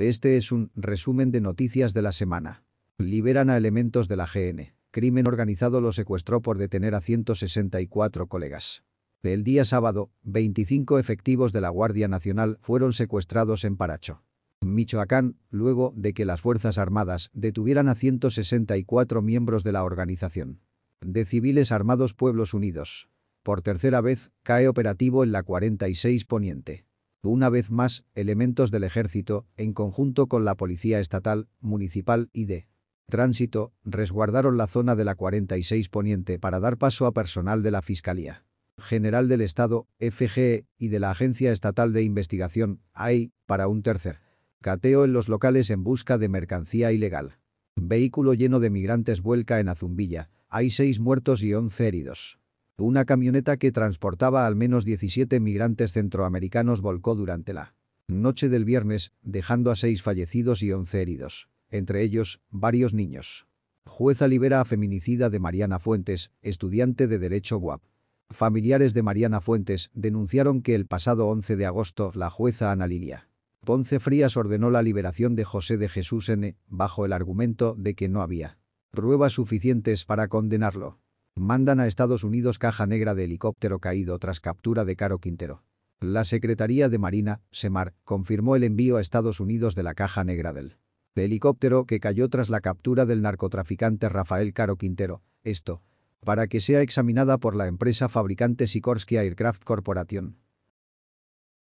Este es un resumen de noticias de la semana. Liberan a elementos de la GN. Crimen organizado lo secuestró por detener a 164 colegas. El día sábado, 25 efectivos de la Guardia Nacional fueron secuestrados en Paracho. Michoacán, luego de que las Fuerzas Armadas detuvieran a 164 miembros de la organización. De Civiles Armados Pueblos Unidos. Por tercera vez, cae operativo en la 46 Poniente una vez más, elementos del ejército, en conjunto con la policía estatal, municipal y de tránsito, resguardaron la zona de la 46 Poniente para dar paso a personal de la Fiscalía General del Estado, FGE, y de la Agencia Estatal de Investigación, AI, para un tercer cateo en los locales en busca de mercancía ilegal. Vehículo lleno de migrantes vuelca en Azumbilla. Hay seis muertos y once heridos. Una camioneta que transportaba al menos 17 migrantes centroamericanos volcó durante la noche del viernes, dejando a seis fallecidos y 11 heridos, entre ellos varios niños. Jueza libera a feminicida de Mariana Fuentes, estudiante de Derecho UAP. Familiares de Mariana Fuentes denunciaron que el pasado 11 de agosto la jueza Ana Lilia Ponce Frías ordenó la liberación de José de Jesús N. bajo el argumento de que no había pruebas suficientes para condenarlo. Mandan a Estados Unidos caja negra de helicóptero caído tras captura de Caro Quintero. La Secretaría de Marina, SEMAR, confirmó el envío a Estados Unidos de la caja negra del helicóptero que cayó tras la captura del narcotraficante Rafael Caro Quintero, esto, para que sea examinada por la empresa fabricante Sikorsky Aircraft Corporation.